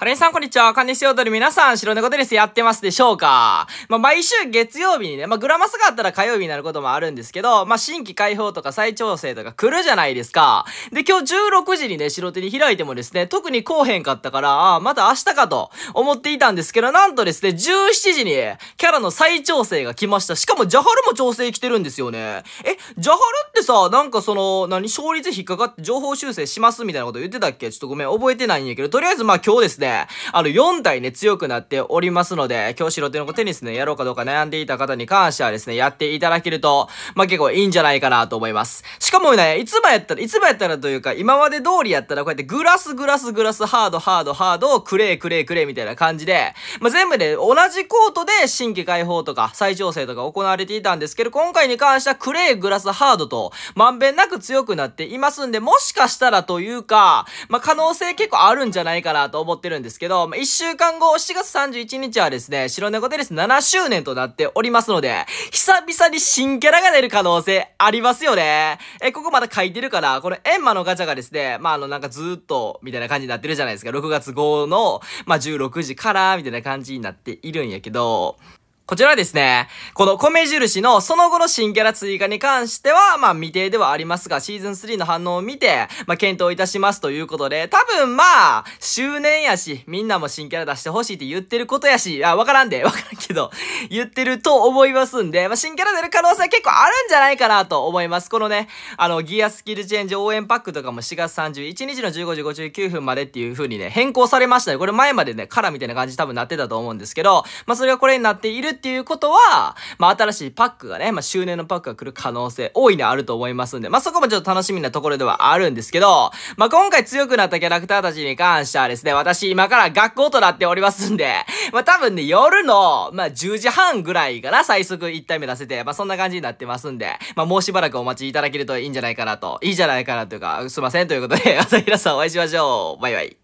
カレンさんこんにちは。カンネスヨドル皆さん、白猫テニスやってますでしょうかまあ、毎週月曜日にね、まあ、グラマスがあったら火曜日になることもあるんですけど、まあ、新規開放とか再調整とか来るじゃないですか。で、今日16時にね、白手に開いてもですね、特に来へんかったから、ああ、また明日かと思っていたんですけど、なんとですね、17時にキャラの再調整が来ました。しかも、ジャハルも調整来てるんですよね。え、ジャハルってさ、なんかその、何、勝率引っかかって情報修正しますみたいなこと言ってたっけちょっとごめん、覚えてないんやけど、とりあえずまあ今日ですね、あの、4体ね、強くなっておりますので、今日白手の子テニスね、やろうかどうか悩んでいた方に関してはですね、やっていただけると、まあ、結構いいんじゃないかなと思います。しかもね、いつもやったら、いつもやったらというか、今まで通りやったら、こうやってグラスグラスグラス、ハードハードハード、クレークレークレーみたいな感じで、まあ、全部ね、同じコートで新規解放とか、再調整とか行われていたんですけど、今回に関してはクレーグラスハードと、まんべんなく強くなっていますんで、もしかしたらというか、まあ、可能性結構あるんじゃないかなと思ってるんでんですけど、まあ、1週間後、7月31日はですね、白猫テレス7周年となっておりますので、久々に新キャラが出る可能性ありますよね。え、ここまだ書いてるから、このエンマのガチャがですね、まあ、あの、なんかずっと、みたいな感じになってるじゃないですか。6月号の、まあ、16時から、みたいな感じになっているんやけど、こちらですね、この米印のその後の新キャラ追加に関しては、まあ未定ではありますが、シーズン3の反応を見て、まあ検討いたしますということで、多分まあ、周年やし、みんなも新キャラ出してほしいって言ってることやし、あ、わからんで、わからんけど、言ってると思いますんで、まあ新キャラ出る可能性結構あるんじゃないかなと思います。このね、あの、ギアスキルチェンジ応援パックとかも4月31日の15時59分までっていう風にね、変更されましたね。これ前までね、カラーみたいな感じ多分なってたと思うんですけど、まあそれがこれになっているっていうことは、まあ、新しいパックがね、まあ、周年のパックが来る可能性、大いにあると思いますんで、まあ、そこもちょっと楽しみなところではあるんですけど、まあ、今回強くなったキャラクターたちに関してはですね、私今から学校となっておりますんで、まあ、多分ね、夜の、まあ、10時半ぐらいかな、最速1体目出せて、まあ、そんな感じになってますんで、まあ、もうしばらくお待ちいただけるといいんじゃないかなと、いいじゃないかなというか、すいませんということで、朝 平さんお会いしましょう。バイバイ。